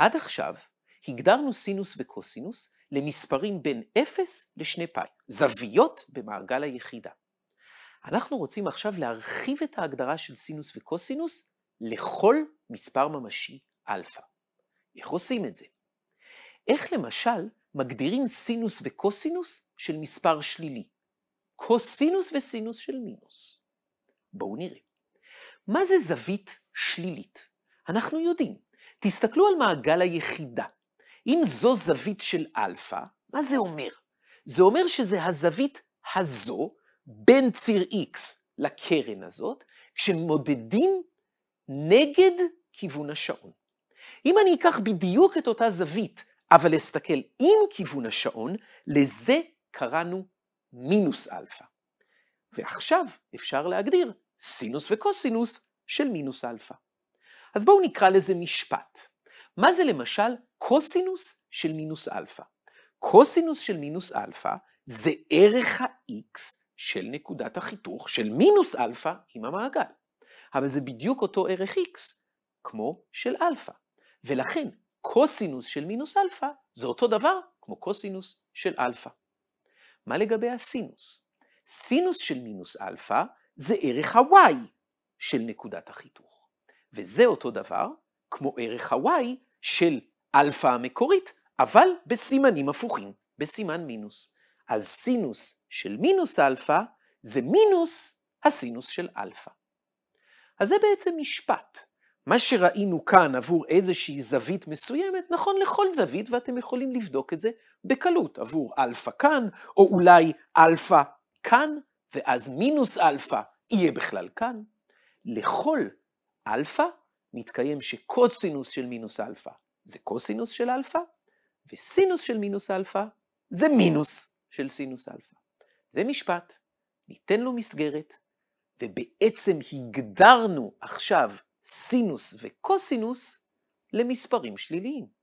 עד עכשיו הגדרנו סינוס וקוסינוס למספרים בין 0 ל-2 פאי, זוויות במעגל היחידה. אנחנו רוצים עכשיו להרחיב את ההגדרה של סינוס וקוסינוס לכל מספר ממשי אלפא. איך עושים את זה? איך למשל מגדירים סינוס וקוסינוס של מספר שלילי? קוסינוס וסינוס של מינוס. בואו נראה. מה זה זווית שלילית? אנחנו יודעים, תסתכלו על מעגל היחידה. אם זו זווית של אלפא, מה זה אומר? זה אומר שזה הזווית הזו בין ציר x לקרן הזאת, כשמודדים נגד כיוון השעון. אם אני אקח בדיוק את אותה זווית, אבל אסתכל עם כיוון השעון, לזה קראנו מינוס אלפא. ועכשיו אפשר להגדיר סינוס וקוסינוס של מינוס אלפא. אז בואו נקרא לזה משפט. מה זה למשל קוסינוס של מינוס אלפא? קוסינוס של מינוס אלפא זה ערך ה-x של נקודת החיתוך של מינוס אלפא עם המעגל. אבל זה בדיוק אותו ערך x כמו של אלפא. ולכן קוסינוס של מינוס אלפא זה אותו דבר כמו קוסינוס של אלפא. מה לגבי הסינוס? סינוס של מינוס אלפא זה ערך ה-y של נקודת החיתוך. וזה אותו דבר כמו ערך ה-y של אלפא המקורית, אבל בסימנים הפוכים, בסימן מינוס. אז סינוס של מינוס אלפא זה מינוס הסינוס של אלפא. אז זה בעצם משפט. מה שראינו כאן עבור איזושהי זווית מסוימת, נכון לכל זווית, ואתם יכולים לבדוק את זה בקלות, עבור אלפא כאן, או אולי אלפא כאן, ואז מינוס אלפא יהיה בכלל כאן. לכל אלפא, מתקיים שקוסינוס של מינוס אלפא זה קוסינוס של אלפא, וסינוס של מינוס אלפא זה מינוס של סינוס אלפא. זה משפט, ניתן לו מסגרת, ובעצם הגדרנו עכשיו סינוס וקוסינוס למספרים שליליים.